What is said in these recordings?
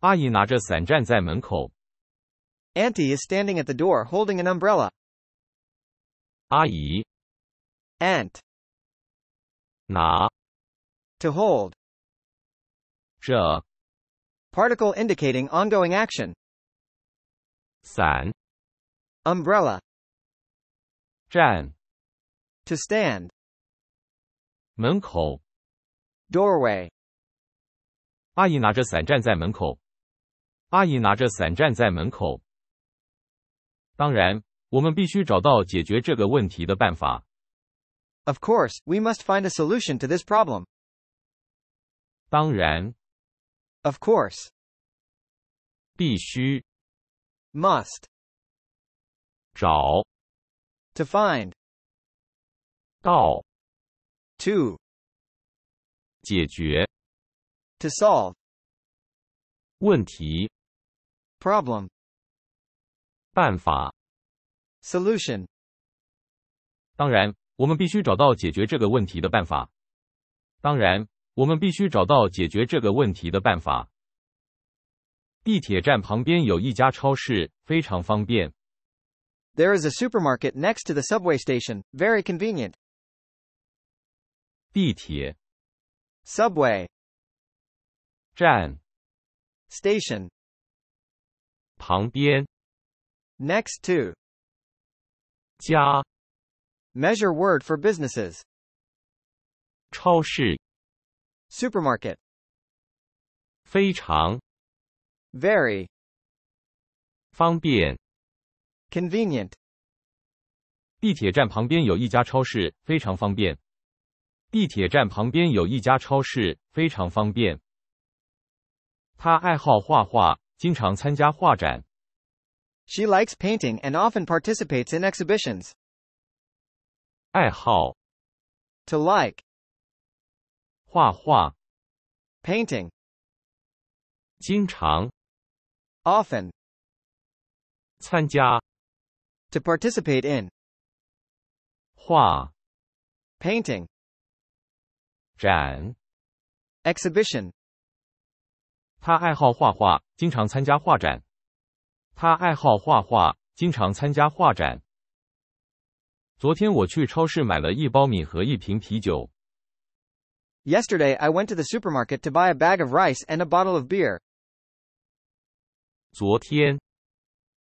Ayi is standing at the door holding an umbrella. 阿姨 Aunt. To hold. 着 Particle indicating ongoing action. 伞 Umbrella. To stand. 门口。Doorway. 阿姨拿着伞站在门口。阿姨拿着伞站在门口。当然，我们必须找到解决这个问题的办法。Of course, we must find a solution to this problem. 当然。Of course. 必须。Must. 找。To find. 到。To. 解决。To solve. 问题。problem 办法 solution 当然，我们必须找到解决这个问题的办法。当然，我们必须找到解决这个问题的办法。地铁站旁边有一家超市，非常方便。There is a supermarket next to the subway station, very convenient. 地铁 subway 站 station 旁边 next to 家 measure word for businesses 超市 supermarket 非常 very 方便 convenient 地铁站旁边有一家超市，非常方便。地铁站旁边有一家超市，非常方便。他爱好画画，经常参加画展。She likes painting and often participates in exhibitions. 爱好 to like 画画 painting 经常 often 参加 to participate in 画 painting 展 exhibition 他爱好画画，经常参加画展。他爱好画画，经常参加画展。昨天我去超市买了一包米和一瓶啤酒。Yesterday I went to the supermarket to buy a bag of rice and a bottle of beer. 昨天。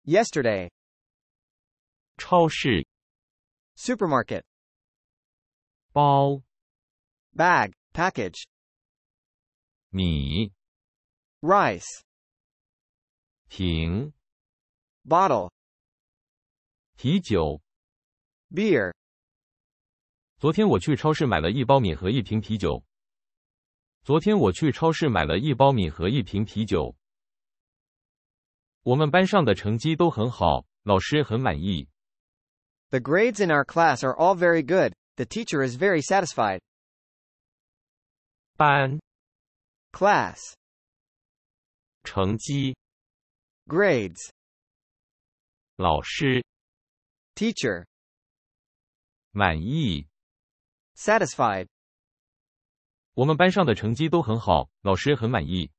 Yesterday. 超市。Supermarket. 包。Bag. Package. 米。rice 瓶 bottle 啤酒 beer 昨天我去超市买了一包米和一瓶啤酒。昨天我去超市买了一包米和一瓶啤酒。我们班上的成绩都很好，老师很满意。The grades in our class are all very good. The teacher is very satisfied. 班 class 成绩 grades 老师 teacher 满意 satisfied 我们班上的成绩都很好，老师很满意。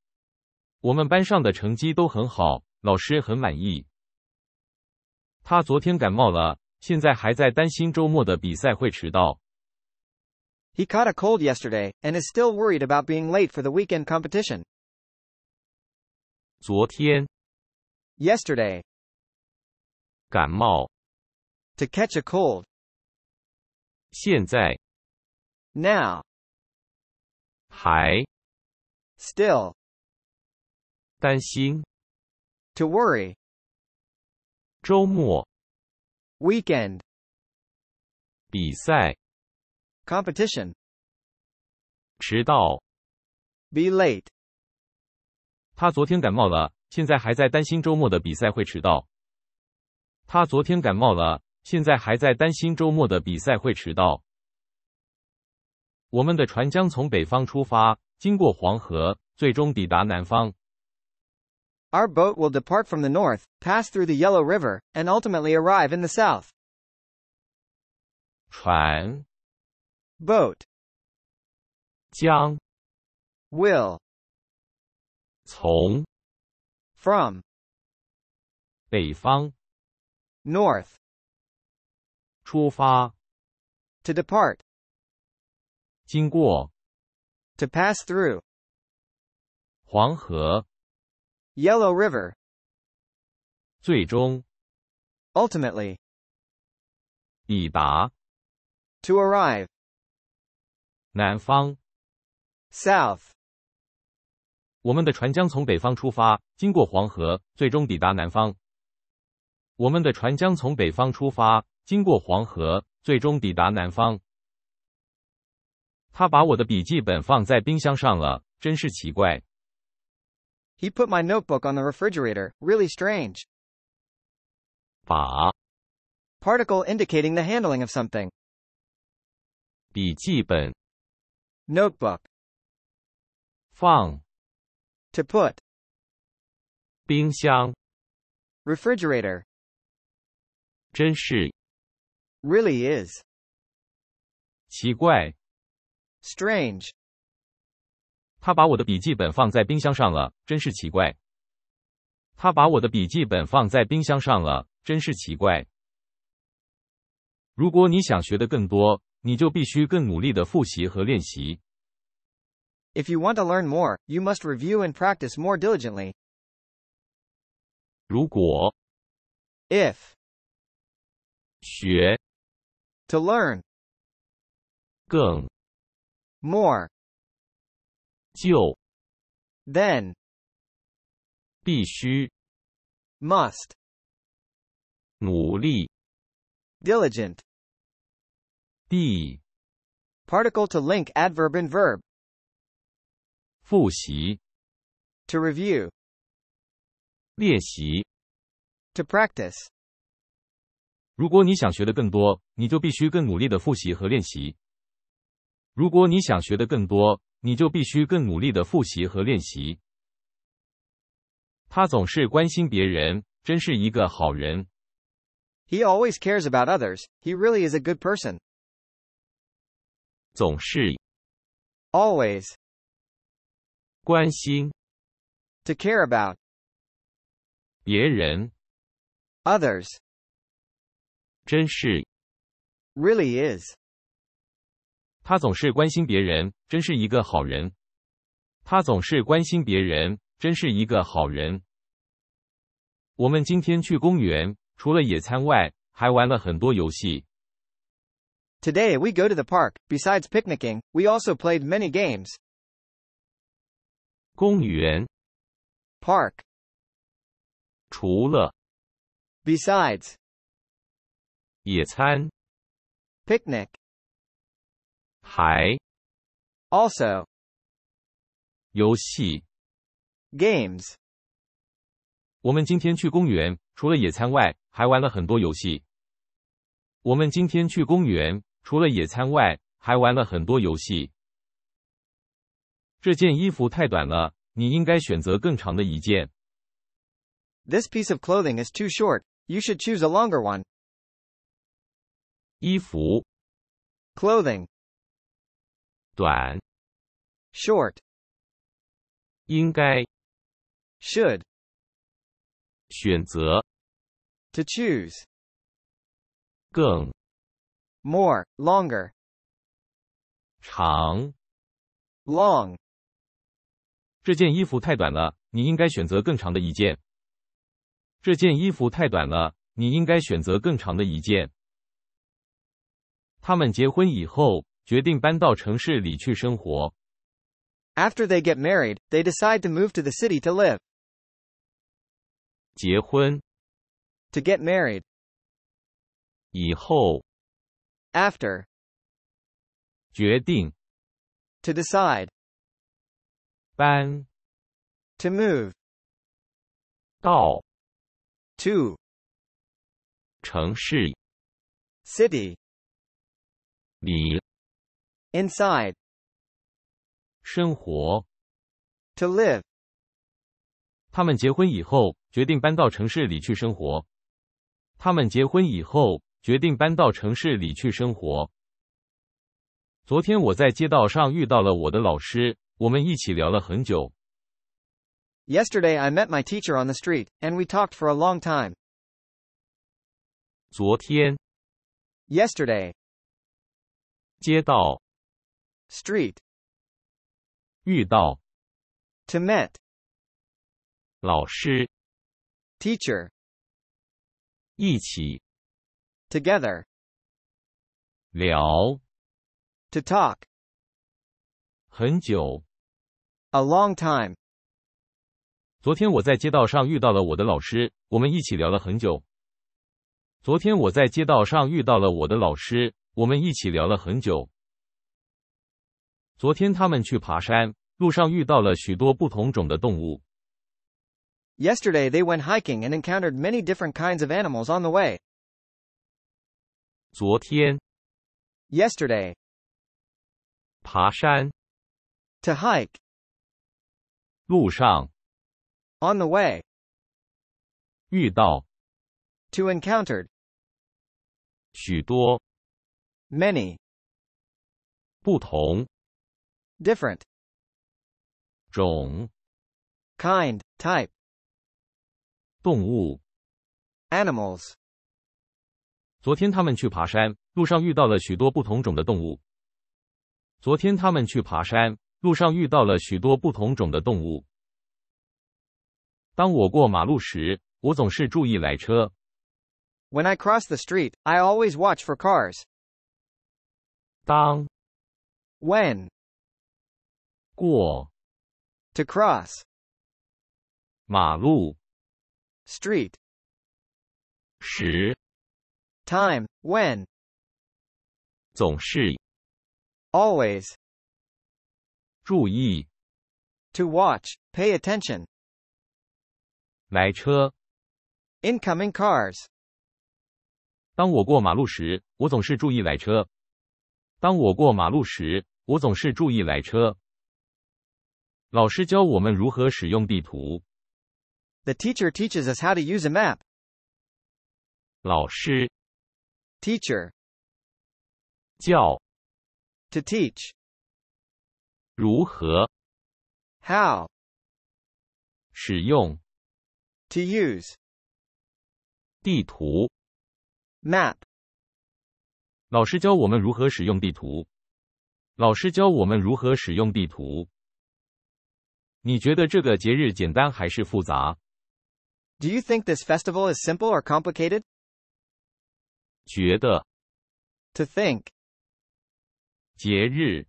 我们班上的成绩都很好，老师很满意。他昨天感冒了，现在还在担心周末的比赛会迟到。He caught a cold yesterday and is still worried about being late for the weekend competition. 昨天 yesterday 感冒 to catch a cold 现在 now 还 still 担心 to worry 周末 weekend 比赛 competition 迟到 be late 他昨天感冒了，现在还在担心周末的比赛会迟到。他昨天感冒了，现在还在担心周末的比赛会迟到。我们的船将从北方出发，经过黄河，最终抵达南方。Our boat will depart from the north, pass through the Yellow River, and ultimately arrive in the south. 船 boat 江 will 从 from 北方 north 出发 to depart 经过 to pass through 黄河 Yellow River 最终 ultimately 抵达 to arrive 南方 south 我们的船将从北方出发，经过黄河，最终抵达南方。我们的船将从北方出发，经过黄河，最终抵达南方。他把我的笔记本放在冰箱上了，真是奇怪。He put my notebook on the refrigerator. Really strange. 把 particle indicating the handling of something. 笔记本 notebook 放 To put 冰箱 refrigerator 真是 really is 奇怪 strange 他把我的笔记本放在冰箱上了，真是奇怪。他把我的笔记本放在冰箱上了，真是奇怪。如果你想学的更多，你就必须更努力的复习和练习。If you want to learn more, you must review and practice more diligently. 如果 if 学 to learn 更 more 就 then 必须 must 努力 diligent 地 particle to link adverb and verb 复习 to review 练习 to practice 如果你想学的更多，你就必须更努力的复习和练习。如果你想学的更多，你就必须更努力的复习和练习。他总是关心别人，真是一个好人。He always cares about others. He really is a good person. 总是 always 关心 to care really about，别人，others，真是，really is，他总是关心别人，真是一个好人。他总是关心别人，真是一个好人。我们今天去公园，除了野餐外，还玩了很多游戏。Today we go to the park. Besides picnicking, we also played many games. 公园，park。除了，besides。野餐，picnic。还，also。游戏，games。我们今天去公园，除了野餐外，还玩了很多游戏。我们今天去公园，除了野餐外，还玩了很多游戏。这件衣服太短了，你应该选择更长的一件。This piece of clothing is too short. You should choose a longer one. 衣服 clothing 短 short 应该 should 选择 to choose 更 more longer 长 long 这件衣服太短了，你应该选择更长的一件。这件衣服太短了，你应该选择更长的一件。他们结婚以后，决定搬到城市里去生活。After they get married, they decide to move to the city to live. 结婚 to get married. 以后 after 决定 to decide 搬 to move dao to 城市 city 里 inside 生活 to live 他们结婚以后决定搬到城市里去生活。他们结婚以后决定搬到城市里去生活。昨天我在街道上遇到了我的老师，我们一起聊了很久。Yesterday I met my teacher on the street, and we talked for a long time. 昨天 Yesterday 街道 Street To met 老师 Teacher Together To talk a long time. 昨天我在街道上遇到了我的老师，我们一起聊了很久。昨天我在街道上遇到了我的老师，我们一起聊了很久。昨天他们去爬山，路上遇到了许多不同种的动物。Yesterday they went hiking and encountered many different kinds of animals on the way. 昨天 Yesterday. 爬山 To hike. 路上，on the way，遇到，to encountered，许多，many，不同，different，种，kind type，动物，animals。昨天他们去爬山，路上遇到了许多不同种的动物。昨天他们去爬山，路上遇到了许多不同种的动物。当我过马路时，我总是注意来车。When I cross the street, I always watch for cars. 当 When 过 To cross 马路 Street 时 Time When 总是 Always 注意. To watch, pay attention. 来车. Incoming attention。来车，incoming cars。当我过马路时，我总是注意来车。当我过马路时，我总是注意来车。老师教我们如何使用地图。The teacher teaches us how to use a map. 老师. Teacher. 教. To teach。如何 How 使用 to use 地图 map 老师教我们如何使用地图。老师教我们如何使用地图。你觉得这个节日简单还是复杂？Do you think this festival is simple or complicated? 觉得 to think 节日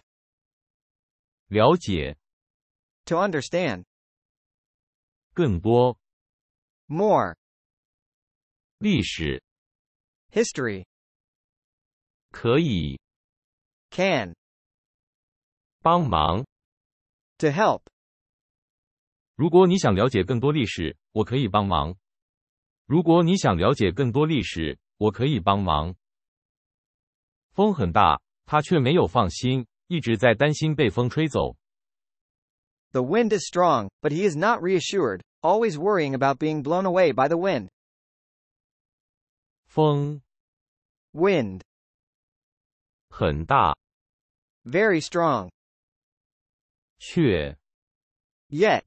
了解 to understand 更多 more 历史 history 可以 can 帮忙 to help 如果你想了解更多历史，我可以帮忙。如果你想了解更多历史，我可以帮忙。风很大，他却没有放心。一直在担心被风吹走。The wind is strong, but he is not reassured, always worrying about being blown away by the wind. 风 wind 很大 very strong 却 yet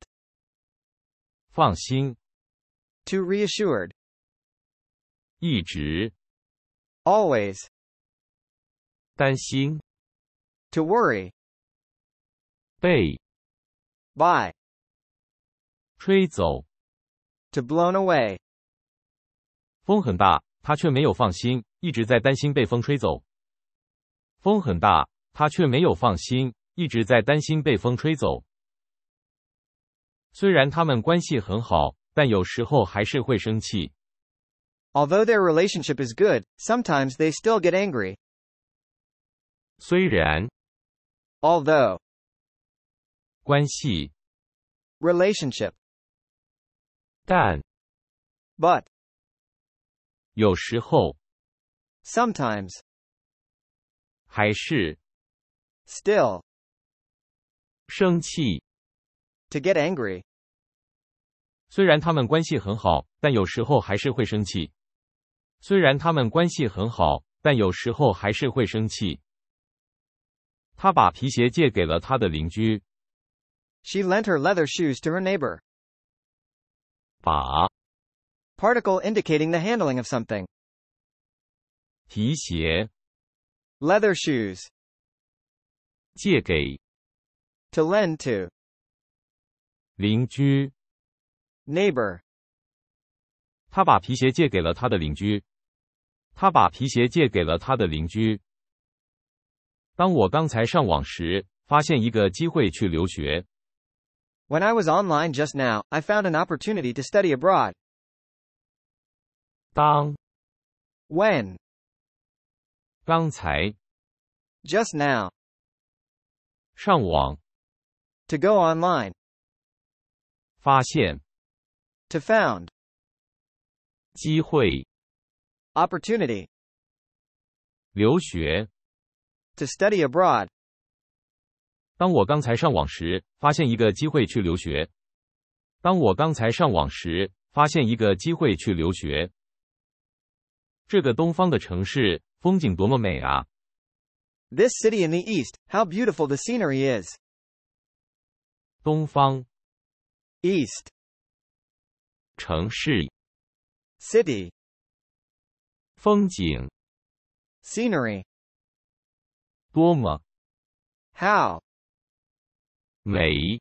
放心 to reassured 一直 always 担心 to worry. 被 by 吹走 to blown away. 风很大，他却没有放心，一直在担心被风吹走。风很大，他却没有放心，一直在担心被风吹走。虽然他们关系很好，但有时候还是会生气。Although their relationship is good, sometimes they still get angry. 虽然 although 关系 relationship 但 but 有时候 sometimes 还是 still 生气 to get angry 虽然他们关系很好，但有时候还是会生气。虽然他们关系很好，但有时候还是会生气。她把皮鞋借给了她的邻居。She lent her leather shoes to her neighbor. 把 particle indicating the handling of something. 皮鞋 leather shoes. 借给 to lend to 邻居 neighbor. 他把皮鞋借给了他的邻居。他把皮鞋借给了他的邻居。当我刚才上网时，发现一个机会去留学。When I was online just now, I found an opportunity to study abroad. 当 When 刚才 just now 上网 to go online 发现 to found 机会 opportunity 留学 to study abroad. 当我刚才上网时，发现一个机会去留学。当我刚才上网时，发现一个机会去留学。这个东方的城市风景多么美啊！This city in the east, how beautiful the scenery is. 东方 east 城市 city 风景 scenery 多么 how 美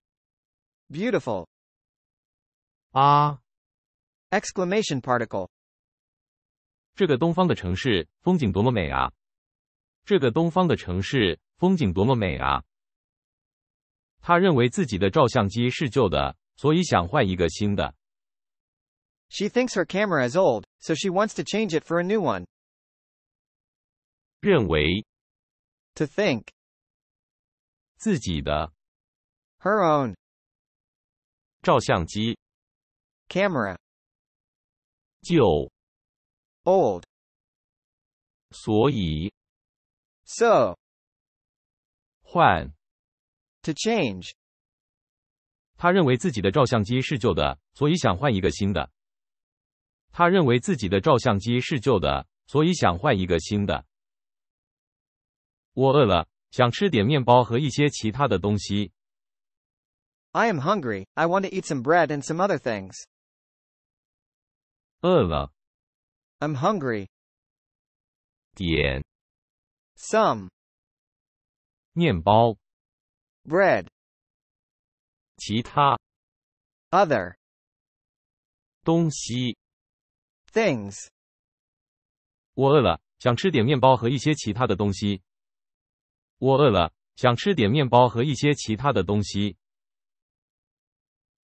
beautiful 啊 exclamation particle 这个东方的城市风景多么美啊！这个东方的城市风景多么美啊！他认为自己的照相机是旧的，所以想换一个新的。She thinks her camera is old, so she wants to change it for a new one. 认为 to think. 自己的。Her own. 照相机。Camera. 旧。Old. 所以。So. 换。To change. 他认为自己的照相机是旧的，所以想换一个新的。他认为自己的照相机是旧的，所以想换一个新的。我饿了，想吃点面包和一些其他的东西。I am hungry. I want to eat some bread and some other things. 饿了。I'm hungry. 点。Some. 面包。Bread. 其他。Other. 东西。Things. 我饿了，想吃点面包和一些其他的东西。我饿了，想吃点面包和一些其他的东西。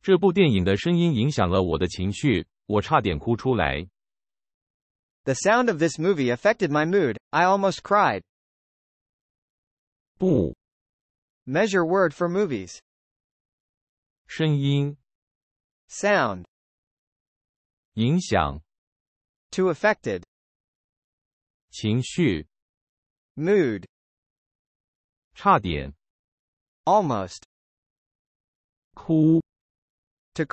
这部电影的声音影响了我的情绪，我差点哭出来。The sound of this movie affected my mood. I almost cried. 不 Measure word for movies. 声音 Sound. 影响 To affected. 情绪 Mood. 差点, almost, cry to 差点，almost，哭，to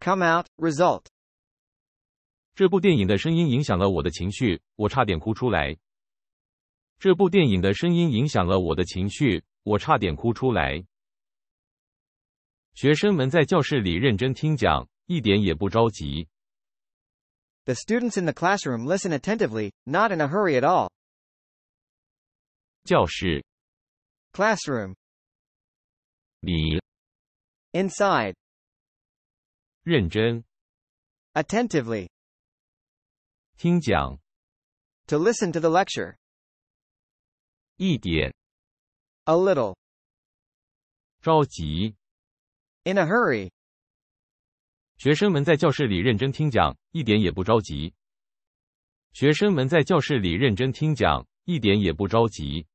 Come out result。这部电影的声音影响了我的情绪，我差点哭出来。这部电影的声音影响了我的情绪，我差点哭出来。学生们在教室里认真听讲，一点也不着急。The students in the classroom listen attentively, not in a hurry at all. 教室。Classroom。里。Inside。认真。Attentively。听讲。To listen to the lecture。一点。A little。着急。In a hurry。学生们在教室里认真听讲，一点也不着急。学生们在教室里认真听讲，一点也不着急。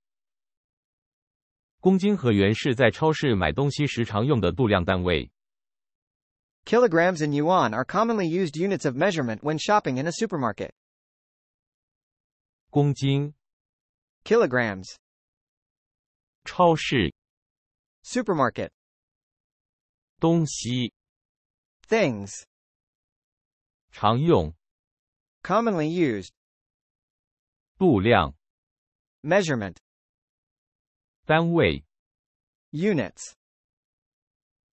公斤和元是在超市买东西时常用的度量单位。Kilograms and yuan are commonly used units of measurement when shopping in a supermarket. 公斤 kilograms 超市 supermarket 东西 things 常用 commonly used 度量 measurement 单位 units。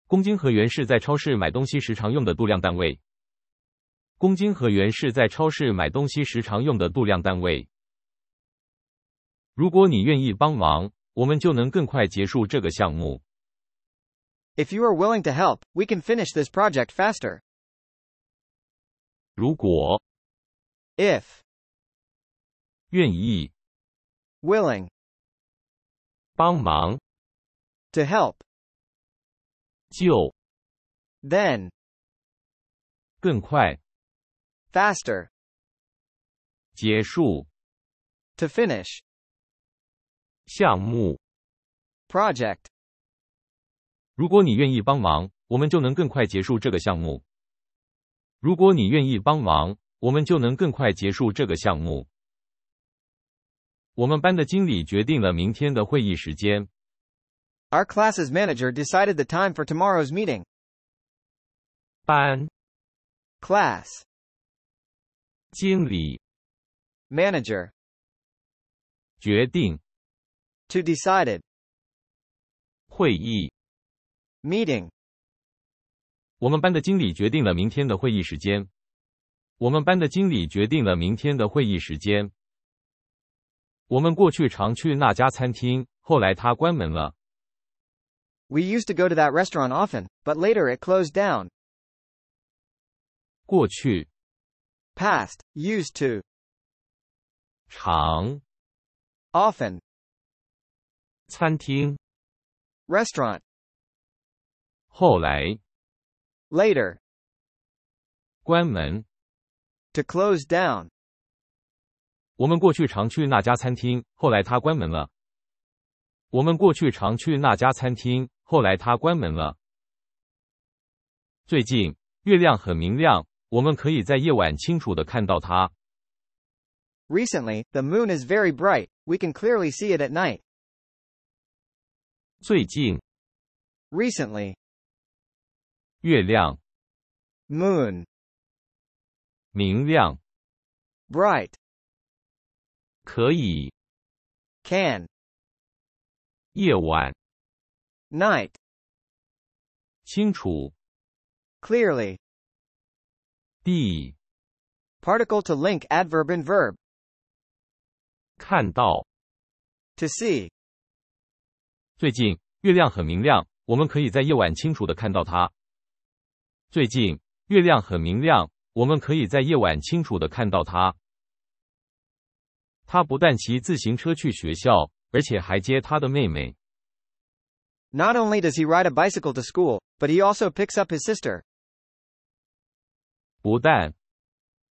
公斤和元是在超市买东西时常用的度量单位。公斤和元是在超市买东西时常用的度量单位。如果你愿意帮忙，我们就能更快结束这个项目。If you are willing to help, we can finish this project faster. 如果 if 愿意 willing 帮忙 to help 就 then 更快 faster 结束 to finish 项目 project 如果你愿意帮忙，我们就能更快结束这个项目。如果你愿意帮忙，我们就能更快结束这个项目。我们班的经理决定了明天的会议时间。Our class's manager decided the time for tomorrow's meeting. 班 class 经理 manager 决定 to decided 会议 meeting 我们班的经理决定了明天的会议时间。我们班的经理决定了明天的会议时间。我们过去常去那家餐厅，后来它关门了。We used to go to that restaurant often, but later it closed down. 过去 past, used to 常 often 餐厅 restaurant to close down 我们过去常去那家餐厅，后来它关门了。我们过去常去那家餐厅，后来它关门了。最近月亮很明亮，我们可以在夜晚清楚的看到它。Recently, the moon is very bright. We can clearly see it at night. 最近。Recently. 月亮。Moon. 明亮。Bright. 可以 can 夜晚 night 清楚 clearly d particle to link adverb and verb 看到 to see 最近月亮很明亮，我们可以在夜晚清楚的看到它。最近月亮很明亮，我们可以在夜晚清楚的看到它。他不但骑自行车去学校，而且还接他的妹妹。Not only does he ride a bicycle to school, but he also picks up his sister. 不但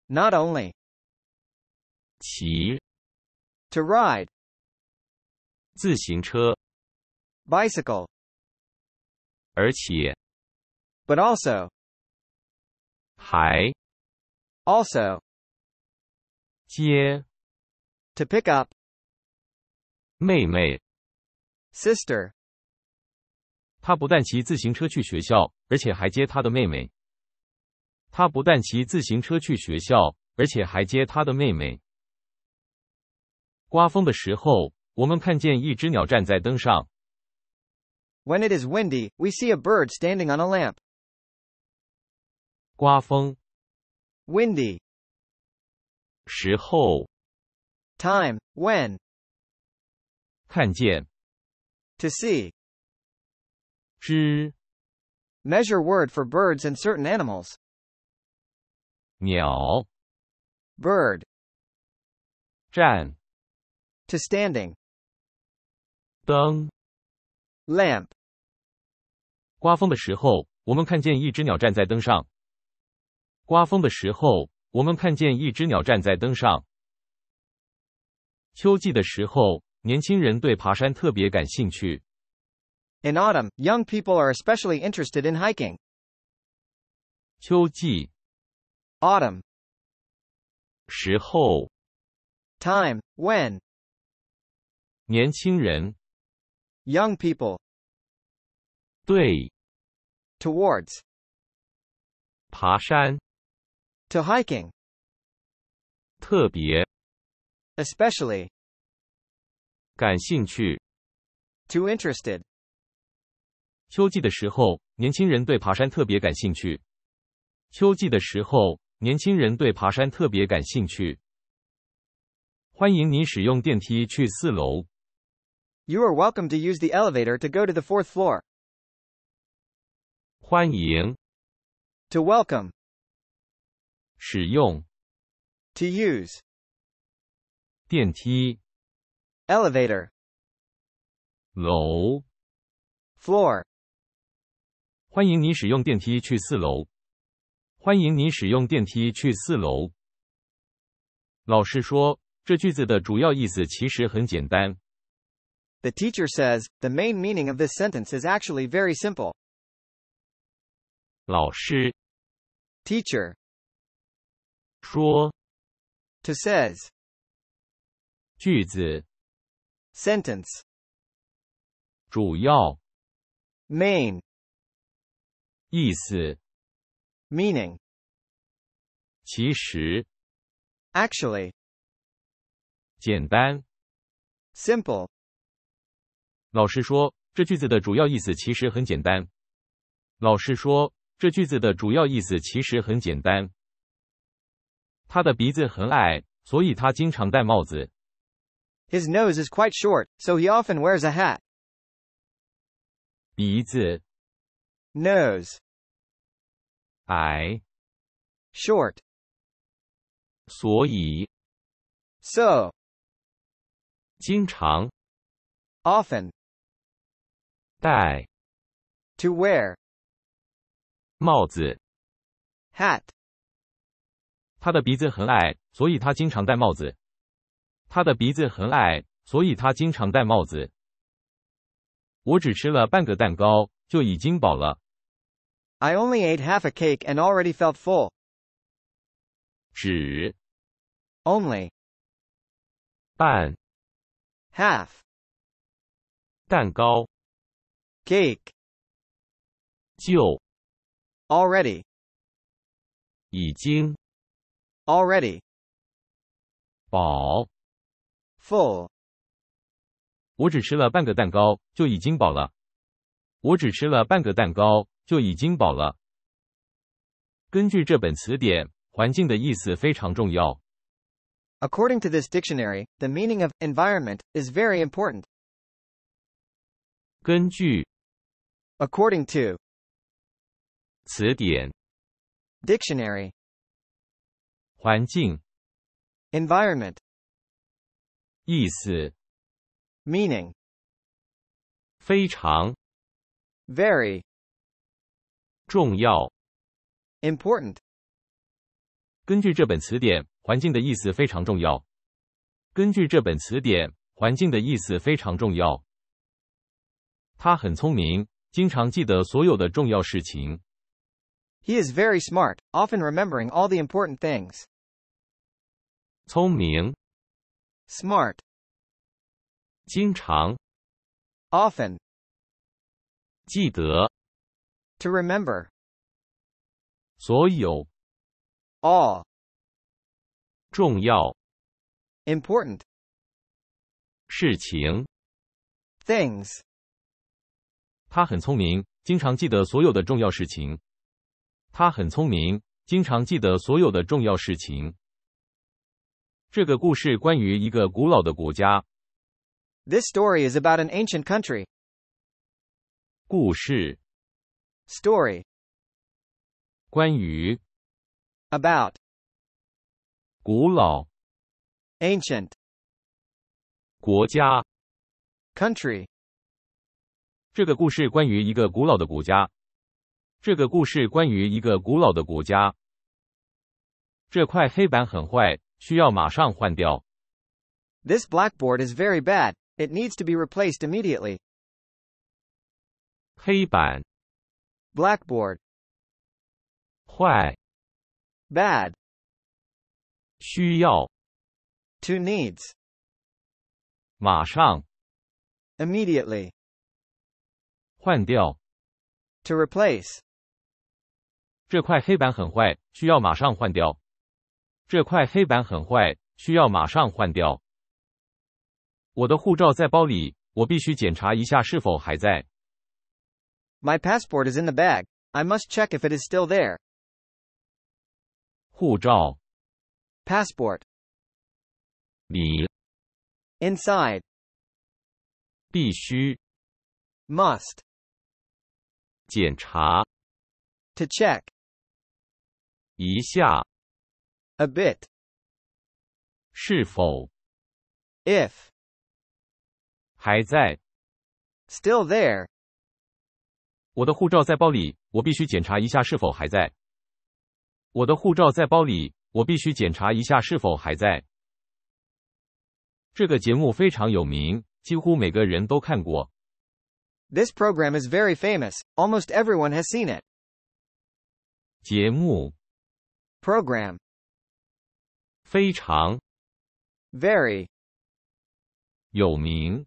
Not only 骑 to ride 自行车 bicycle 而且 but also 还 also 接 to pick up. 妹妹。Sister. 他不但骑自行车去学校，而且还接他的妹妹。他不但骑自行车去学校，而且还接他的妹妹。刮风的时候，我们看见一只鸟站在灯上。When it is windy, we see a bird standing on a lamp. 刮风。Windy. 时候。time, when 看见 to see 知 measure word for birds and certain animals 鸟 bird 站 to standing 灯 lamp 刮风的时候，我们看见一只鸟站在灯上。刮风的时候，我们看见一只鸟站在灯上。秋季的时候，年轻人对爬山特别感兴趣。In autumn, young people are especially interested in hiking. 秋季 autumn time when 年轻人 young people 对 towards to hiking 特别 especially 感兴趣 too interested 秋季的时候，年轻人对爬山特别感兴趣。秋季的时候，年轻人对爬山特别感兴趣。欢迎你使用电梯去四楼。You are welcome to use the elevator to go to the fourth floor. 欢迎 To welcome. 使用 To use. 电梯 elevator 楼 floor 欢迎你使用电梯去四楼。欢迎你使用电梯去四楼。老师说，这句子的主要意思其实很简单。The teacher says the main meaning of this sentence is actually very simple. 老师 teacher 说 to says 句子 sentence 主要 main 意思 meaning 其实 actually 简单 simple 老师说这句子的主要意思其实很简单。老师说这句子的主要意思其实很简单。他的鼻子很矮，所以他经常戴帽子。His nose is quite short, so he often wears a hat. 鼻子 nose, 矮 short, 所以 so, 经常 often, 戴 to wear, 帽子。hat, 他的鼻子很矮，所以他经常戴帽子。他的鼻子很矮，所以他经常戴帽子。我只吃了半个蛋糕，就已经饱了。I only ate half a cake and already felt full. 只 only 半 half 蛋糕 cake 就 already 已经 already 饱 full. 我只吃了半个蛋糕就已经饱了。我只吃了半个蛋糕就已经饱了。根据这本词典，环境的意思非常重要。According to this dictionary, the meaning of environment is very important. 根据 according to 词典 dictionary 环境 environment 意思 meaning 非常 very 重要 important 根据这本词典，环境的意思非常重要。根据这本词典，环境的意思非常重要。他很聪明，经常记得所有的重要事情。He is very smart, often remembering all the important things. 聪明 smart 经常 often 记得 to remember 所有 all 重要 important 事情 things 他很聪明，经常记得所有的重要事情。他很聪明，经常记得所有的重要事情。这个故事关于一个古老的国家。This story is about an ancient country. 故事 story 关于 about ancient country 这个故事关于一个古老的国家。这个故事关于一个古老的国家。这块黑板很坏，需要马上换掉。This blackboard is very bad. It needs to be replaced immediately. 黑板 blackboard 坏 bad 需要 to needs 马上 immediately 换掉 to replace 这块黑板很坏，需要马上换掉。我的护照在包里，我必须检查一下是否还在。My passport is in the bag. I must check if it is still there. 护照。Passport. 里。Inside. 必须。Must. 检查。To check. 一下。a bit 是否 if 还在 still there 我的护照在包里，我必须检查一下是否还在。我的护照在包里，我必须检查一下是否还在。这个节目非常有名，几乎每个人都看过。This program is very famous. Almost everyone has seen it. 节目 program 非常，very，有名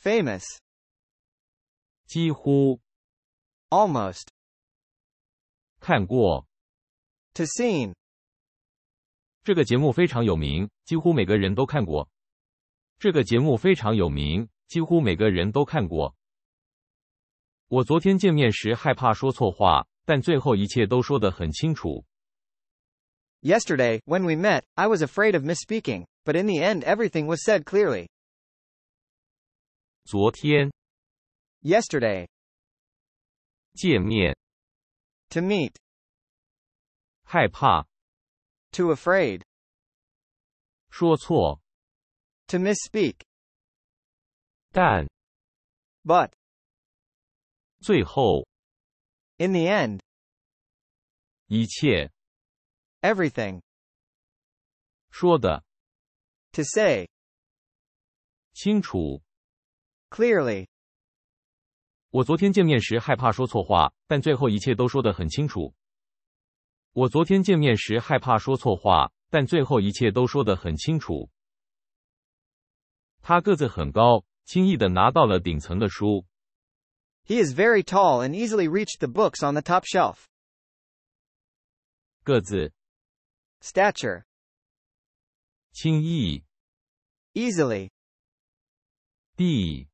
，famous，几乎，almost，看过，to see。这个节目非常有名，几乎每个人都看过。这个节目非常有名，几乎每个人都看过。我昨天见面时害怕说错话，但最后一切都说得很清楚。Yesterday, when we met, I was afraid of misspeaking, but in the end everything was said clearly. 昨天 Yesterday. 见面 To meet. 害怕 To afraid. 说错 To misspeak. 但 But. 最后 In the end. 一切 everything 说的 to say 清楚 clearly 我昨天见面时害怕说错话，但最后一切都说得很清楚。我昨天见面时害怕说错话，但最后一切都说得很清楚。他个子很高，轻易地拿到了顶层的书。He is very tall and easily reached the books on the top shelf. 个子 stature 轻易 easily 地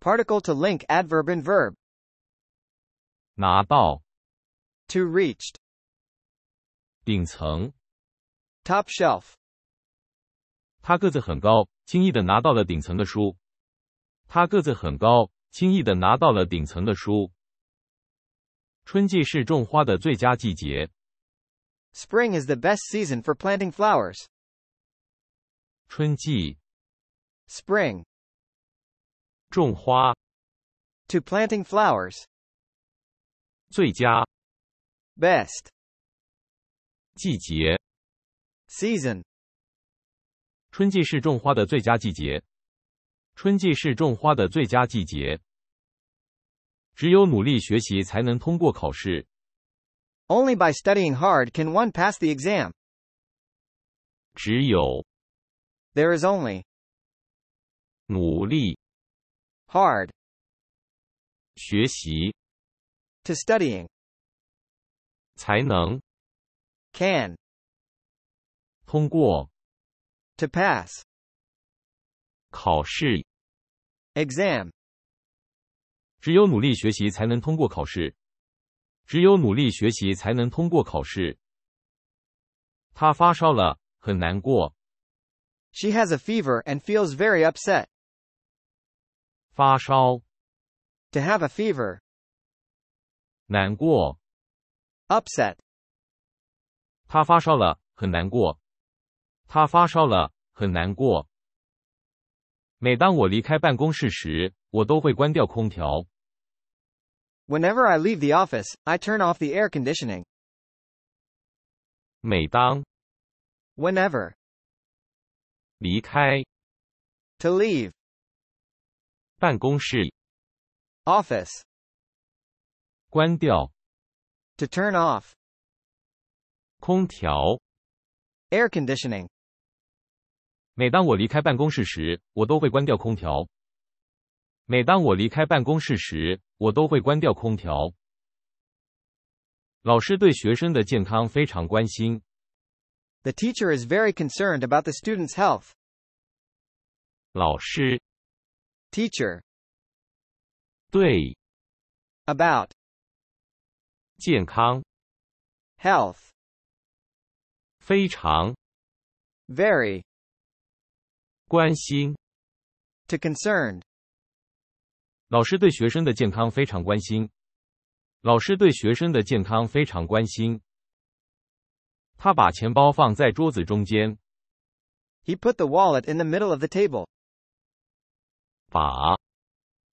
particle to link adverb and verb 拿到 to reached 顶层 top shelf 他个子很高，轻易的拿到了顶层的书。他个子很高，轻易的拿到了顶层的书。春季是种花的最佳季节。Spring is the best season for planting flowers. 春季 Spring 种花 to planting flowers. 最佳 Best 季节 season 春季是种花的最佳季节。春季是种花的最佳季节。只有努力学习，才能通过考试。only by studying hard can one pass the exam. 只有 There is only 努力 hard 学习 to studying 才能 can 通过 to pass 考试 exam 只有努力学习才能通过考试。只有努力学习才能通过考试。他发烧了，很难过。She has a fever and feels very upset. 发烧。To have a fever. 难过。Upset. 他发烧了，很难过。他发烧了，很难过。每当我离开办公室时，我都会关掉空调。Whenever I leave the office, I turn off the air conditioning. 每当 whenever 离开 to leave 办公室 office 关掉 to turn off 空调 air conditioning 每当我离开办公室时，我都会关掉空调。每当我离开办公室时，我都会关掉空调。老师对学生的健康非常关心。The teacher is very concerned about the student's health. 老师，teacher，对，about，健康，health，非常，very，关心，to concerned 老师对学生的健康非常关心。老师对学生的健康非常关心。他把钱包放在桌子中间。He put the wallet in the middle of the table. 把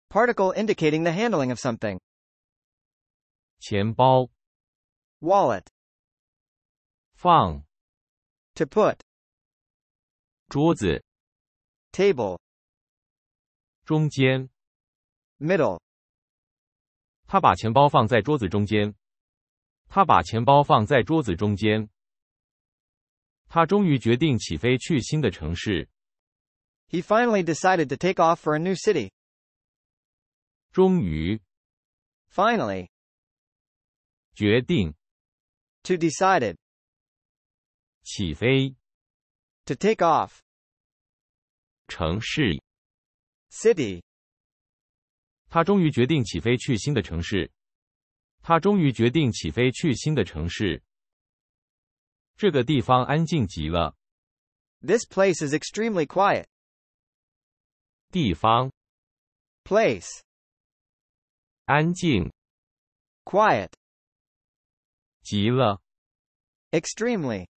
particle indicating the handling of something. 钱包 wallet 放 to put 桌子 table 中间 Middle. He finally decided to take off for a new city. 终于。Finally. 决定。To decided. 起飞。To take off. 城市。City. 他终于决定起飞去新的城市。他终于决定起飞去新的城市。这个地方安静极了。This place is extremely quiet. 地方，place，安静，quiet，极了，extremely。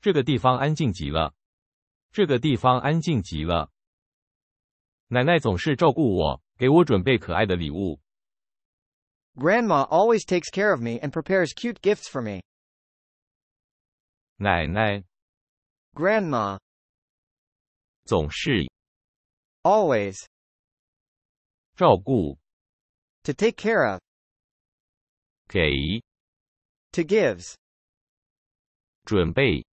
这个地方安静极了。这个地方安静极了。奶奶总是照顾我。Grandma always takes care of me and prepares cute gifts for me. 奶奶 Grandma 总是 always 照顾 to take care of 给 to gives 准备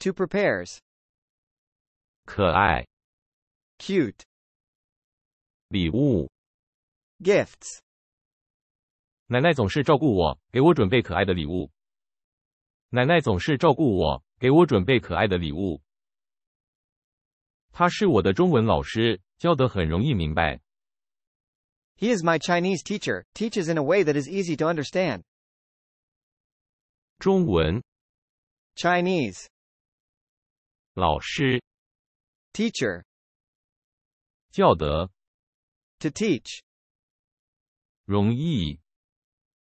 to prepares 可爱 cute 礼物 gifts。奶奶总是照顾我，给我准备可爱的礼物。奶奶总是照顾我，给我准备可爱的礼物。他是我的中文老师，教得很容易明白。He is my Chinese teacher, teaches in a way that is easy to understand. 中文 Chinese 老师 teacher 教德 to teach. 容易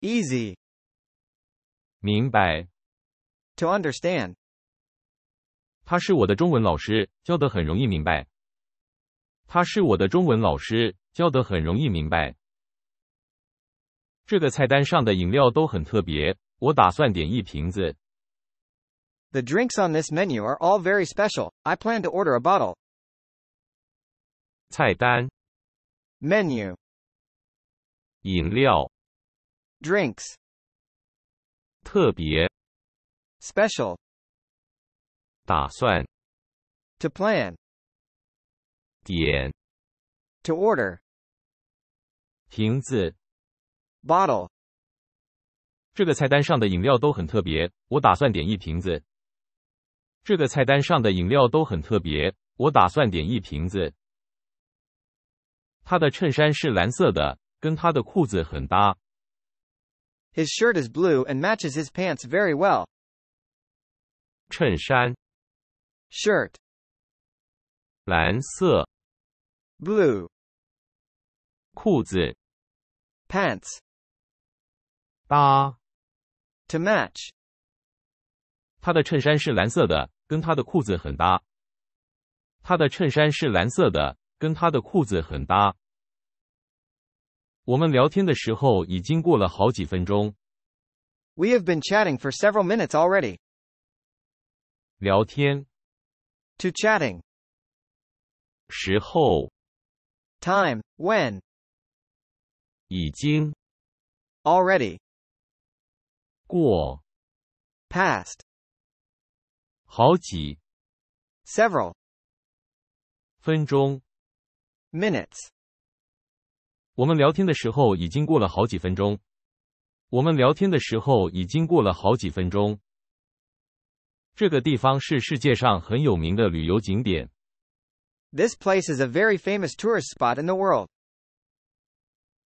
easy 明白 to understand 他是我的中文老师，教得很容易明白。他是我的中文老师，教得很容易明白。这个菜单上的饮料都很特别，我打算点一瓶子。The drinks on this menu are all very special. I plan to order a bottle. 菜单 Menu 饮料 Drinks 特别 Special 打算 To plan 点 To order 瓶子 Bottle 这个菜单上的饮料都很特别，我打算点一瓶子。这个菜单上的饮料都很特别，我打算点一瓶子。他的衬衫是蓝色的，跟他的裤子很搭。His shirt is blue and matches his pants very well. 衬衫 shirt 蓝色 blue 裤子 pants 搭 to match 他的衬衫是蓝色的，跟他的裤子很搭。他的衬衫是蓝色的，跟他的裤子很搭。我们聊天的时候已经过了好几分钟。We have been chatting for several minutes already. 聊天 To chatting. 时候 Time, when. 已经 Already. 过 Past. 好几 Several. 分钟 minutes. 我们聊天的时候已经过了好几分钟。我们聊天的时候已经过了好几分钟。这个地方是世界上很有名的旅游景点。This place is a very famous tourist spot in the world.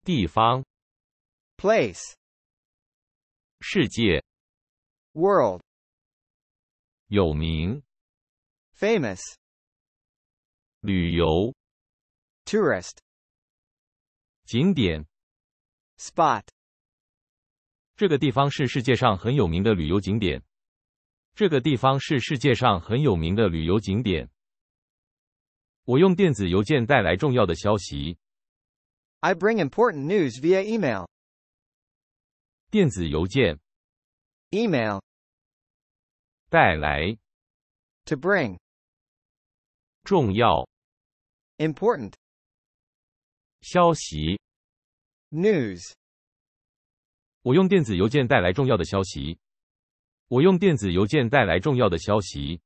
地方 place 世界 world 有名 famous 旅游 tourist 景点 spot 这个地方是世界上很有名的旅游景点。这个地方是世界上很有名的旅游景点。我用电子邮件带来重要的消息。I bring important news via email. 电子邮件 email 带来 to bring 重要 important 消息 news。我用电子邮件带来重要的消息。我用电子邮件带来重要的消息。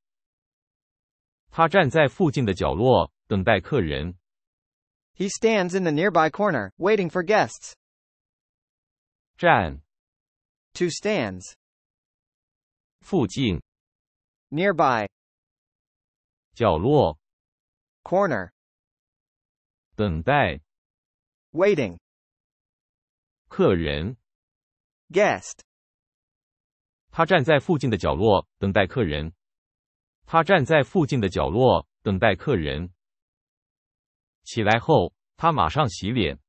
他站在附近的角落等待客人。He stands in the nearby corner, waiting for guests. 站 to stands. 附近 nearby. 角落 corner. 等待 waiting 客人 guest 他站在附近的角落等待客人他站在附近的角落等待客人起来后他马上洗脸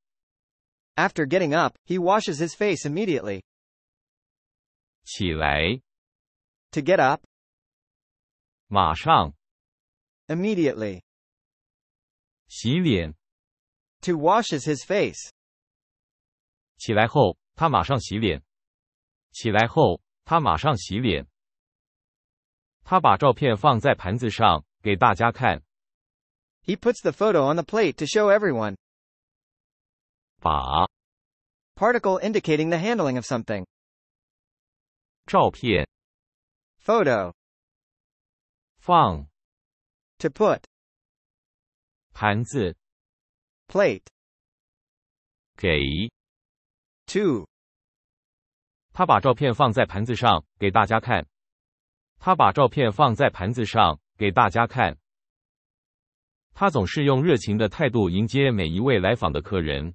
After getting up, he washes his face immediately. 起来 To get up, 马上 immediately. 洗脸 to washes his face. 起来后，他马上洗脸。起来后，他马上洗脸。他把照片放在盘子上给大家看。He puts the photo on the plate to show everyone. 把 particle indicating the handling of something. 照片 photo 放 to put 盘子 Plate. plate 给 to 他把照片放在盘子上给大家看。他把照片放在盘子上给大家看。他总是用热情的态度迎接每一位来访的客人。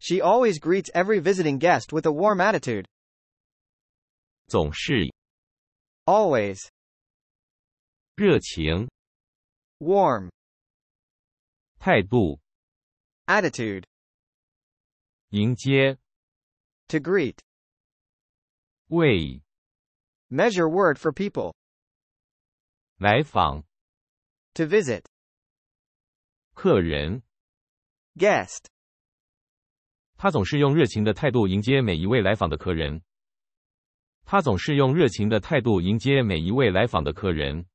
She always greets every visiting guest with a warm attitude. 总是 always 热情 warm 态度 attitude 迎接 to greet 为 measure word for people 来访 to visit 客人 guest 他总是用热情的态度迎接每一位来访的客人。他总是用热情的态度迎接每一位来访的客人。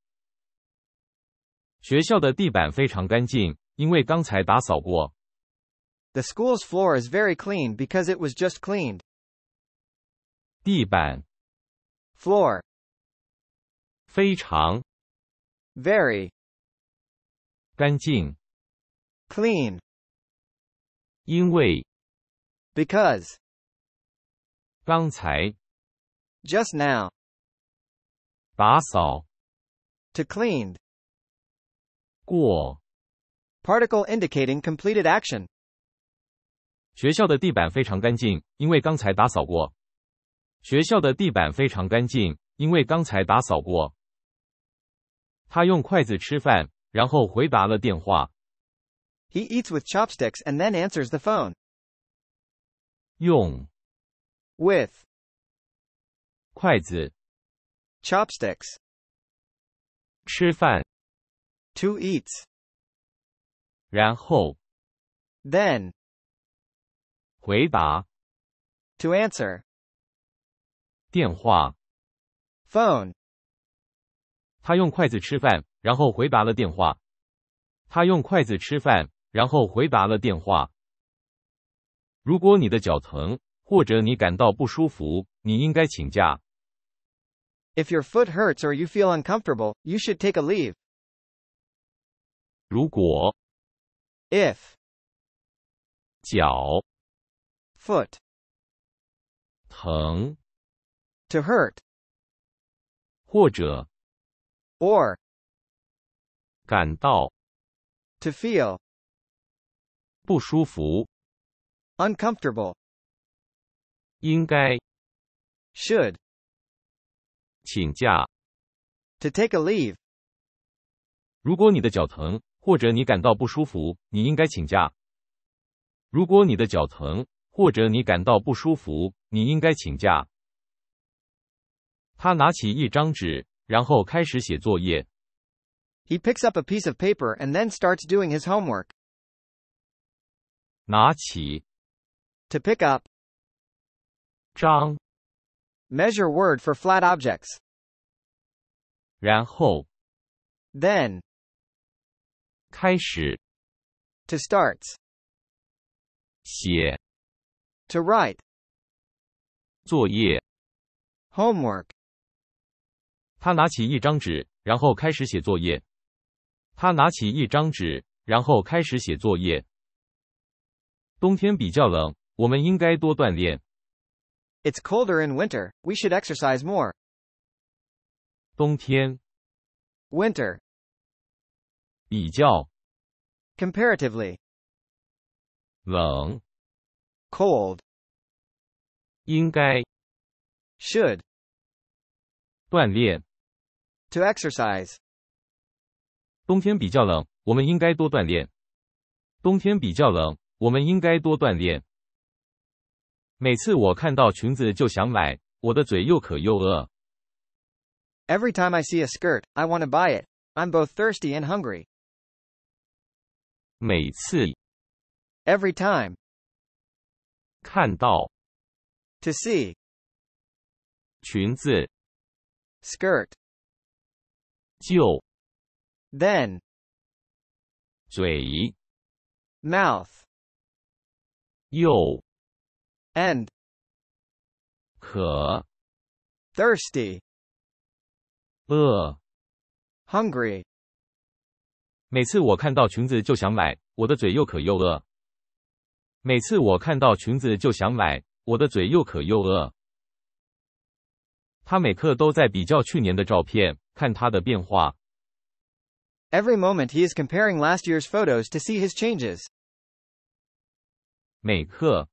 学校的地板非常干净。因为刚才打扫过。The school's floor is very clean because it was just cleaned. 地板 floor 非常 very 干净 clean 因为 because 刚才 just now 打扫 to cleaned 过 particle indicating completed action. 学校的地板非常干净，因为刚才打扫过。学校的地板非常干净，因为刚才打扫过。他用筷子吃饭，然后回答了电话。He eats with chopsticks and then answers the phone. 用 with 筷子 chopsticks 吃饭 to eats 然后 then 回答 to answer 电话 phone 他用筷子吃饭，然后回答了电话。他用筷子吃饭，然后回答了电话。如果你的脚疼，或者你感到不舒服，你应该请假。If your foot hurts or you feel uncomfortable, you should take a leave. 如果 if 脚 foot 疼 to hurt 或者 or 感到 to feel 不舒服 uncomfortable 应该 should 请假 to take a leave 如果你的脚疼或者你感到不舒服，你应该请假。如果你的脚疼，或者你感到不舒服，你应该请假。他拿起一张纸，然后开始写作业。He picks up a piece of paper and then starts doing his homework. 拿起 to pick up 张 measure word for flat objects. 然后 then 开始 to starts 写 to write 作业 homework 他拿起一张纸，然后开始写作业。他拿起一张纸，然后开始写作业。冬天比较冷，我们应该多锻炼。It's colder in winter. We should exercise more. 冬天 winter 比较 comparatively 冷 cold 应该 should 锻炼 to exercise 冬天比较冷，我们应该多锻炼。冬天比较冷，我们应该多锻炼。每次我看到裙子就想买，我的嘴又渴又饿。Every time I see a skirt, I want to buy it. I'm both thirsty and hungry. 每次 every time 看到 to see 裙子 skirt 就 then 嘴 mouth 又 and 渴 thirsty 饿 hungry 每次我看到裙子就想买，我的嘴又渴又饿。每次我看到裙子就想买，我的嘴又渴又饿。他每刻都在比较去年的照片，看他的变化。Every moment he is comparing last year's photos to see his changes. 每刻。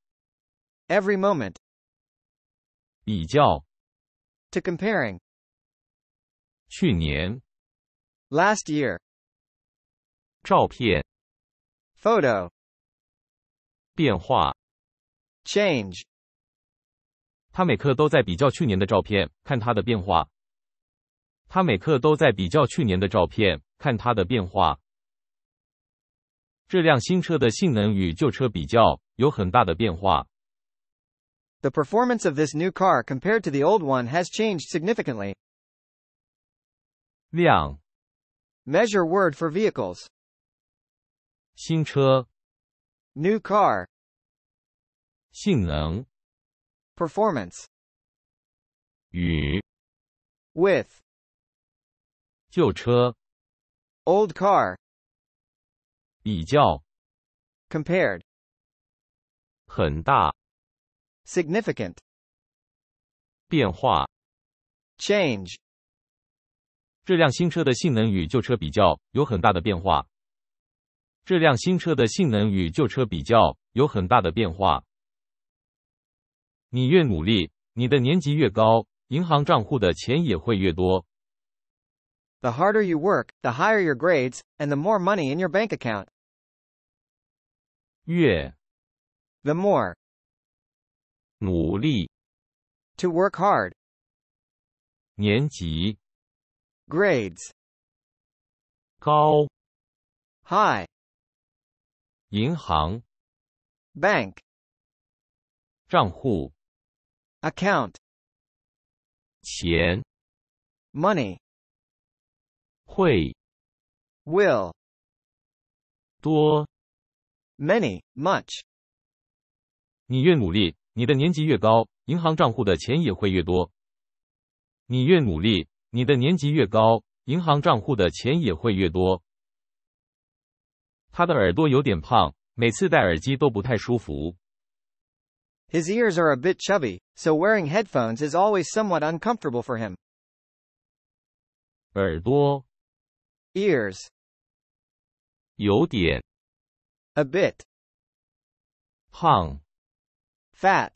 Every moment 比较。To comparing 去年。Last year 照片 photo 变化 change 他每刻都在比较去年的照片，看它的变化。他每刻都在比较去年的照片，看它的变化。这辆新车的性能与旧车比较有很大的变化。The performance of this new car compared to the old one has changed significantly. 量 Measure word for vehicles. 新车，new car，性能，performance，与，with，旧车，old car，比较，compared，很大，significant，变化，change。这辆新车的性能与旧车比较有很大的变化。这辆新车的性能与旧车比较有很大的变化。你越努力，你的年级越高，银行账户的钱也会越多。The harder you work, the higher your grades, and the more money in your bank account. 越 The more 努力 To work hard 年级 Grades 高 High 银行，bank，账户，account，钱，money，会，will，多，many much。你越努力，你的年级越高，银行账户的钱也会越多。你越努力，你的年级越高，银行账户的钱也会越多。他的耳朵有点胖，每次戴耳机都不太舒服。His ears are a bit chubby, so wearing headphones is always somewhat uncomfortable for him. 耳朵 ears 有点 a bit 胖 fat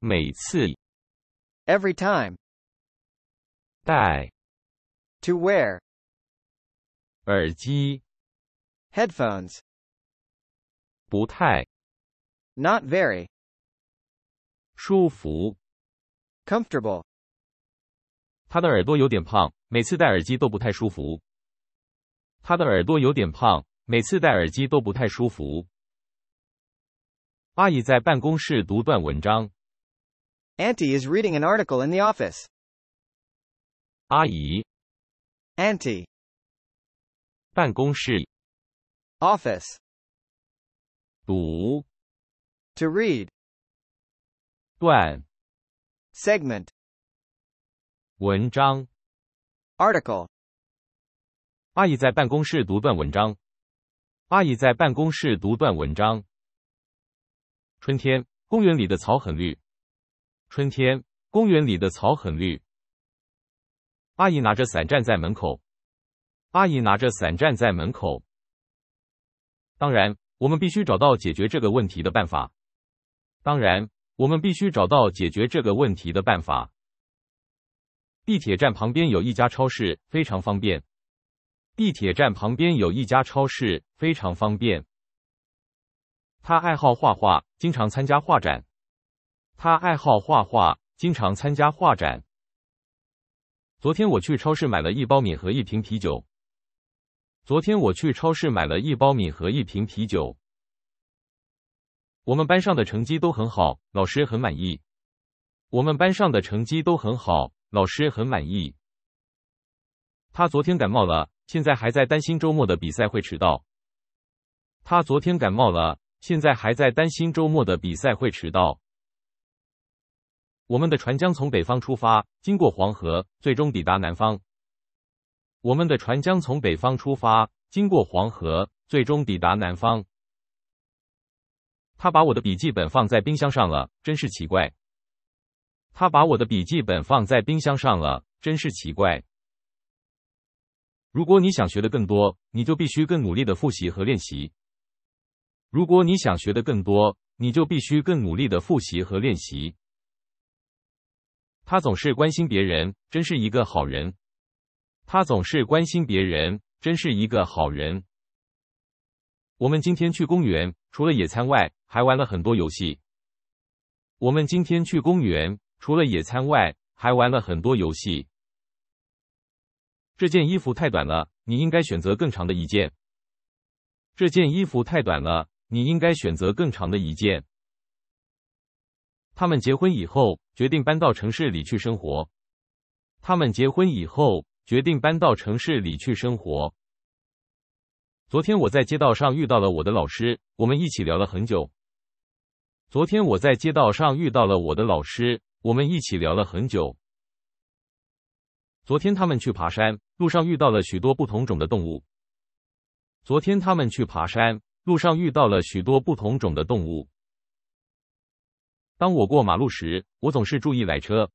每次 every time 戴 to wear 耳机 Headphones. 不太 Not very. comfortable. 他的耳朵有点胖，每次戴耳机都不太舒服。他的耳朵有点胖，每次戴耳机都不太舒服。阿姨在办公室读段文章。Auntie is reading an article in the office. Auntie. 办公室，Office，读，to read，段，segment，文章，article。阿姨在办公室读段文章。阿姨在办公室读段文章。春天，公园里的草很绿。春天，公园里的草很绿。阿姨拿着伞站在门口。阿姨拿着伞站在门口。当然，我们必须找到解决这个问题的办法。当然，我们必须找到解决这个问题的办法。地铁站旁边有一家超市，非常方便。地铁站旁边有一家超市，非常方便。他爱好画画，经常参加画展。他爱好画画，经常参加画展。昨天我去超市买了一包米和一瓶啤酒。昨天我去超市买了一包米和一瓶啤酒。我们班上的成绩都很好，老师很满意。我们班上的成绩都很好，老师很满意。他昨天感冒了，现在还在担心周末的比赛会迟到。他昨天感冒了，现在还在担心周末的比赛会迟到。我们的船将从北方出发，经过黄河，最终抵达南方。我们的船将从北方出发，经过黄河，最终抵达南方。他把我的笔记本放在冰箱上了，真是奇怪。他把我的笔记本放在冰箱上了，真是奇怪。如果你想学的更多，你就必须更努力的复习和练习。如果你想学的更多，你就必须更努力的复习和练习。他总是关心别人，真是一个好人。他总是关心别人，真是一个好人。我们今天去公园，除了野餐外，还玩了很多游戏。我们今天去公园，除了野餐外，还玩了很多游戏。这件衣服太短了，你应该选择更长的一件。这件衣服太短了，你应该选择更长的一件。他们结婚以后，决定搬到城市里去生活。他们结婚以后。决定搬到城市里去生活。昨天我在街道上遇到了我的老师，我们一起聊了很久。昨天我在街道上遇到了我的老师，我们一起聊了很久。昨天他们去爬山，路上遇到了许多不同种的动物。昨天他们去爬山，路上遇到了许多不同种的动物。当我过马路时，我总是注意来车。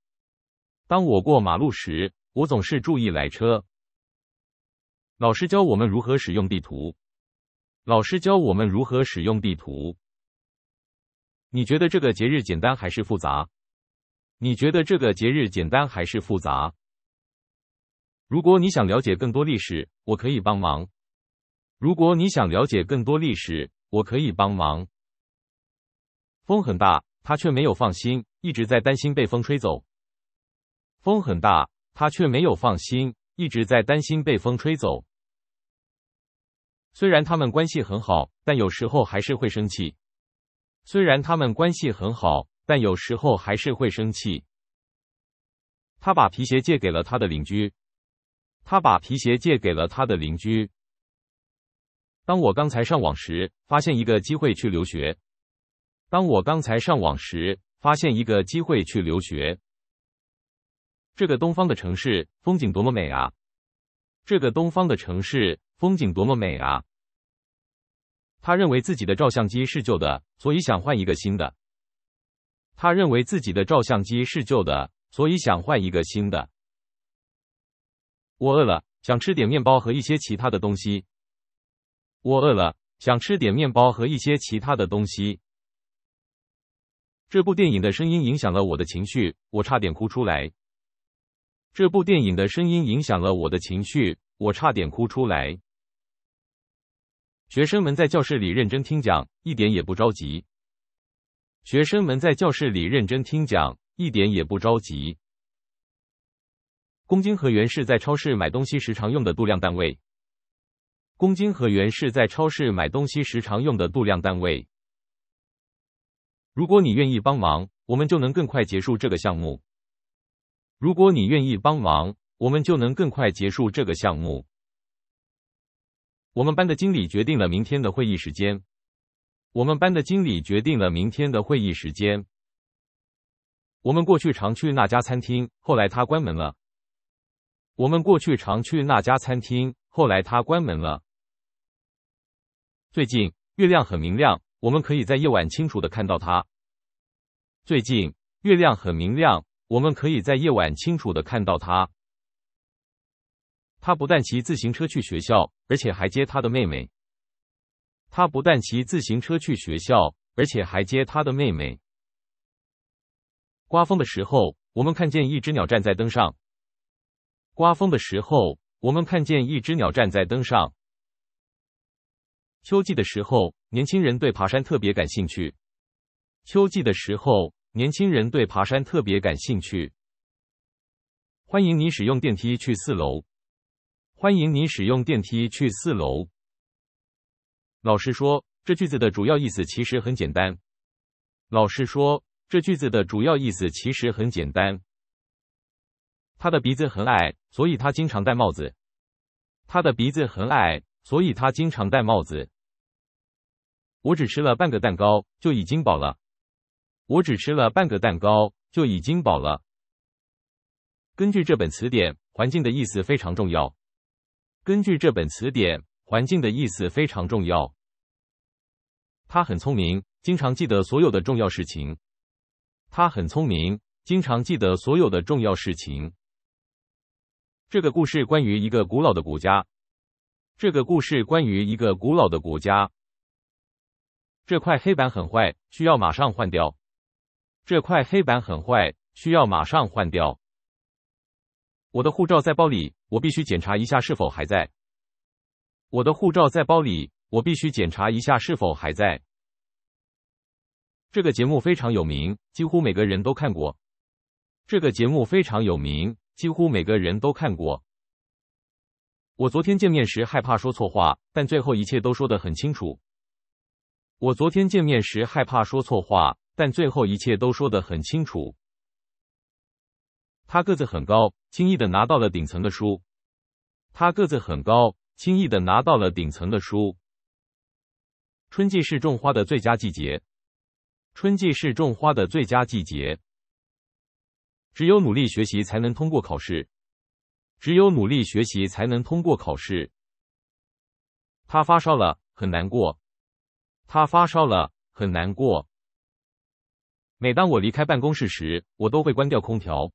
当我过马路时，我总是注意来车。老师教我们如何使用地图。老师教我们如何使用地图。你觉得这个节日简单还是复杂？你觉得这个节日简单还是复杂？如果你想了解更多历史，我可以帮忙。如果你想了解更多历史，我可以帮忙。风很大，他却没有放心，一直在担心被风吹走。风很大。他却没有放心，一直在担心被风吹走。虽然他们关系很好，但有时候还是会生气。虽然他们关系很好，但有时候还是会生气。他把皮鞋借给了他的邻居。他把皮鞋借给了他的邻居。当我刚才上网时，发现一个机会去留学。当我刚才上网时，发现一个机会去留学。这个东方的城市风景多么美啊！这个东方的城市风景多么美啊！他认为自己的照相机是旧的，所以想换一个新的。他认为自己的照相机是旧的，所以想换一个新的。我饿了，想吃点面包和一些其他的东西。我饿了，想吃点面包和一些其他的东西。这部电影的声音影响了我的情绪，我差点哭出来。这部电影的声音影响了我的情绪，我差点哭出来。学生们在教室里认真听讲，一点也不着急。学生们在教室里认真听讲，一点也不着急。公斤和元是在超市买东西时常用的度量单位。公斤和元是在超市买东西时常用的度量单位。如果你愿意帮忙，我们就能更快结束这个项目。如果你愿意帮忙，我们就能更快结束这个项目。我们班的经理决定了明天的会议时间。我们班的经理决定了明天的会议时间。我们过去常去那家餐厅，后来他关门了。我们过去常去那家餐厅，后来他关门了。最近月亮很明亮，我们可以在夜晚清楚的看到它。最近月亮很明亮。我们可以在夜晚清楚的看到他。他不但骑自行车去学校，而且还接他的妹妹。他不但骑自行车去学校，而且还接他的妹妹。刮风的时候，我们看见一只鸟站在灯上。刮风的时候，我们看见一只鸟站在灯上。秋季的时候，年轻人对爬山特别感兴趣。秋季的时候。年轻人对爬山特别感兴趣。欢迎你使用电梯去四楼。欢迎你使用电梯去四楼。老实说，这句子的主要意思其实很简单。老实说，这句子的主要意思其实很简单。他的鼻子很矮，所以他经常戴帽子。他的鼻子很矮，所以他经常戴帽子。我只吃了半个蛋糕，就已经饱了。我只吃了半个蛋糕，就已经饱了。根据这本词典，环境的意思非常重要。根据这本词典，环境的意思非常重要。他很聪明，经常记得所有的重要事情。他很聪明，经常记得所有的重要事情。这个故事关于一个古老的国家。这个故事关于一个古老的国家。这块黑板很坏，需要马上换掉。这块黑板很坏，需要马上换掉。我的护照在包里，我必须检查一下是否还在。我的护照在包里，我必须检查一下是否还在。这个节目非常有名，几乎每个人都看过。这个节目非常有名，几乎每个人都看过。我昨天见面时害怕说错话，但最后一切都说得很清楚。我昨天见面时害怕说错话。但最后一切都说得很清楚。他个子很高，轻易的拿到了顶层的书。他个子很高，轻易的拿到了顶层的书。春季是种花的最佳季节。春季是种花的最佳季节。只有努力学习才能通过考试。只有努力学习才能通过考试。他发烧了，很难过。他发烧了，很难过。每当我离开办公室时，我都会关掉空调。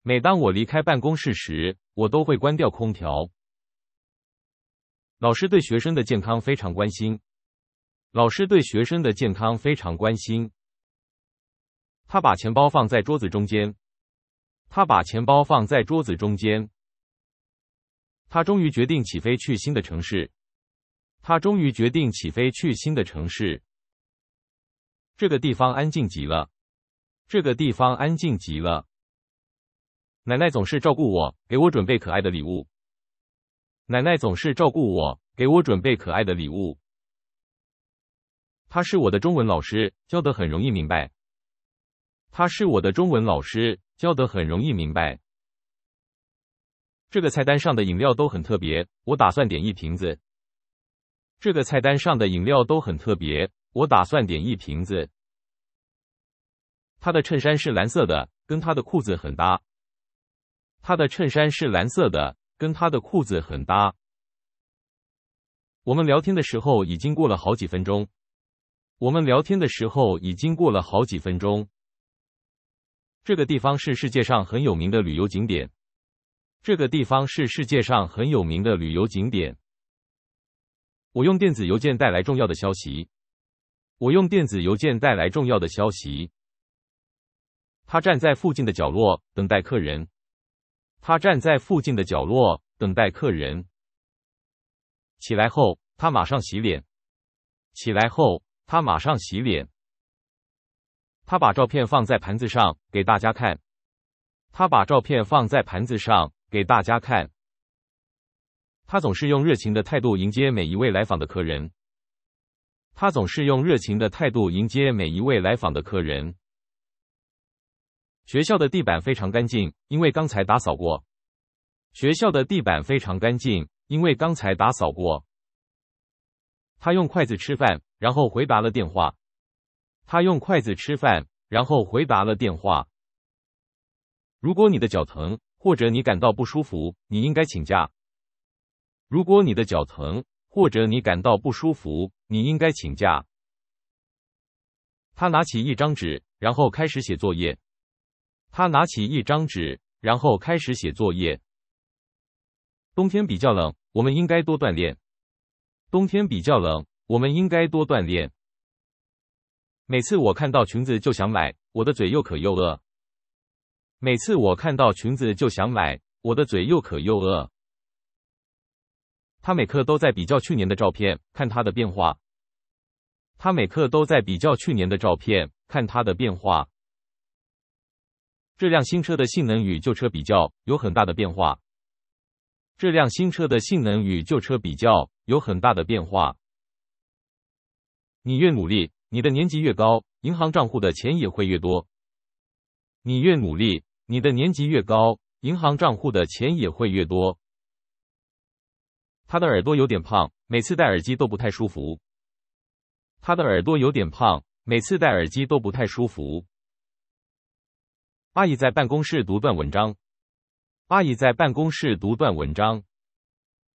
每当我离开办公室时，我都会关掉空调。老师对学生的健康非常关心。老师对学生的健康非常关心。他把钱包放在桌子中间。他把钱包放在桌子中间。他终于决定起飞去新的城市。他终于决定起飞去新的城市。这个地方安静极了。这个地方安静极了。奶奶总是照顾我，给我准备可爱的礼物。奶奶总是照顾我，给我准备可爱的礼物。他是我的中文老师，教的很容易明白。他是我的中文老师，教的很容易明白。这个菜单上的饮料都很特别，我打算点一瓶子。这个菜单上的饮料都很特别。我打算点一瓶子。他的衬衫是蓝色的，跟他的裤子很搭。他的衬衫是蓝色的，跟他的裤子很搭。我们聊天的时候已经过了好几分钟。我们聊天的时候已经过了好几分钟。这个地方是世界上很有名的旅游景点。这个地方是世界上很有名的旅游景点。我用电子邮件带来重要的消息。我用电子邮件带来重要的消息。他站在附近的角落等待客人。他站在附近的角落等待客人。起来后，他马上洗脸。起来后，他马上洗脸。他把照片放在盘子上给大家看。他把照片放在盘子上给大家看。他总是用热情的态度迎接每一位来访的客人。他总是用热情的态度迎接每一位来访的客人。学校的地板非常干净，因为刚才打扫过。学校的地板非常干净，因为刚才打扫过。他用筷子吃饭，然后回答了电话。他用筷子吃饭，然后回答了电话。如果你的脚疼，或者你感到不舒服，你应该请假。如果你的脚疼。或者你感到不舒服，你应该请假。他拿起一张纸，然后开始写作业。他拿起一张纸，然后开始写作业。冬天比较冷，我们应该多锻炼。冬天比较冷，我们应该多锻炼。每次我看到裙子就想买，我的嘴又渴又饿。每次我看到裙子就想买，我的嘴又渴又饿。他每刻都在比较去年的照片，看他的变化。他每刻都在比较去年的照片，看他的变化。这辆新车的性能与旧车比较有很大的变化。这辆新车的性能与旧车比较有很大的变化。你越努力，你的年级越高，银行账户的钱也会越多。你越努力，你的年级越高，银行账户的钱也会越多。他的耳朵有点胖，每次戴耳机都不太舒服。他的耳朵有点胖，每次戴耳机都不太舒服。阿姨在办公室读段文章。阿姨在办公室读段文章。